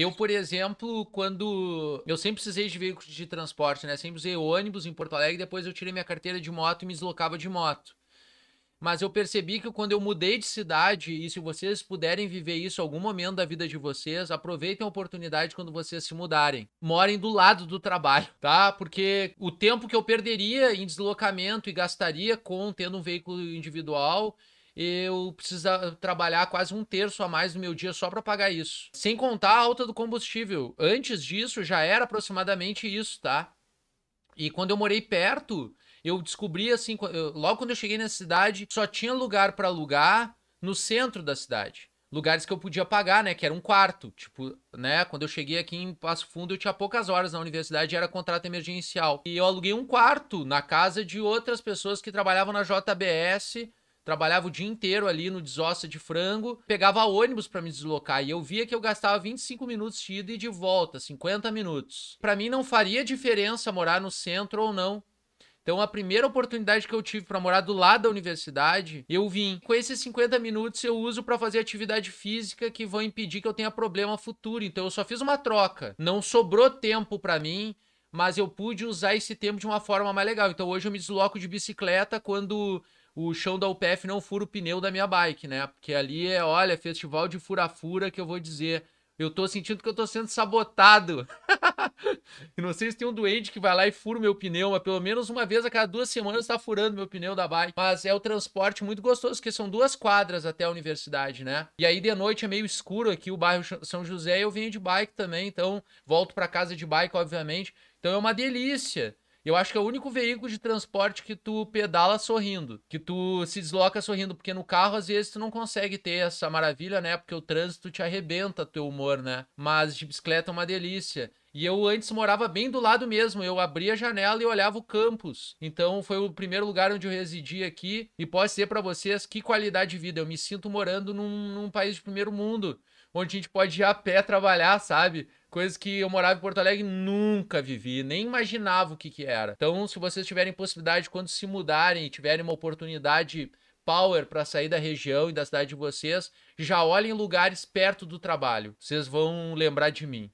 Eu, por exemplo, quando. Eu sempre precisei de veículos de transporte, né? Sempre usei ônibus em Porto Alegre, depois eu tirei minha carteira de moto e me deslocava de moto. Mas eu percebi que quando eu mudei de cidade, e se vocês puderem viver isso em algum momento da vida de vocês, aproveitem a oportunidade quando vocês se mudarem. Morem do lado do trabalho, tá? Porque o tempo que eu perderia em deslocamento e gastaria com tendo um veículo individual eu precisava trabalhar quase um terço a mais no meu dia só para pagar isso. Sem contar a alta do combustível. Antes disso, já era aproximadamente isso, tá? E quando eu morei perto, eu descobri assim, logo quando eu cheguei na cidade, só tinha lugar para alugar no centro da cidade. Lugares que eu podia pagar, né? Que era um quarto. Tipo, né? Quando eu cheguei aqui em Passo Fundo, eu tinha poucas horas na universidade, era contrato emergencial. E eu aluguei um quarto na casa de outras pessoas que trabalhavam na JBS Trabalhava o dia inteiro ali no desossa de frango, pegava ônibus para me deslocar e eu via que eu gastava 25 minutos de ida e de volta, 50 minutos. Para mim não faria diferença morar no centro ou não. Então a primeira oportunidade que eu tive para morar do lado da universidade, eu vim. Com esses 50 minutos eu uso para fazer atividade física que vão impedir que eu tenha problema futuro. Então eu só fiz uma troca. Não sobrou tempo para mim mas eu pude usar esse tempo de uma forma mais legal. Então hoje eu me desloco de bicicleta quando o chão da UPF não fura o pneu da minha bike, né? Porque ali é, olha, festival de fura-fura que eu vou dizer. Eu tô sentindo que eu tô sendo sabotado. não sei se tem um doente que vai lá e fura o meu pneu, mas pelo menos uma vez a cada duas semanas tá furando meu pneu da bike. Mas é o transporte muito gostoso, porque são duas quadras até a universidade, né? E aí de noite é meio escuro aqui o bairro São José e eu venho de bike também, então volto para casa de bike, obviamente. Então é uma delícia. Eu acho que é o único veículo de transporte que tu pedala sorrindo, que tu se desloca sorrindo, porque no carro às vezes tu não consegue ter essa maravilha, né? Porque o trânsito te arrebenta teu humor, né? Mas de bicicleta é uma delícia. E eu antes morava bem do lado mesmo, eu abria a janela e olhava o campus. Então foi o primeiro lugar onde eu residi aqui e posso dizer para vocês que qualidade de vida. Eu me sinto morando num, num país de primeiro mundo, onde a gente pode ir a pé trabalhar, sabe? coisas que eu morava em Porto Alegre nunca vivi, nem imaginava o que que era. Então, se vocês tiverem possibilidade quando se mudarem e tiverem uma oportunidade power para sair da região e da cidade de vocês, já olhem lugares perto do trabalho. Vocês vão lembrar de mim.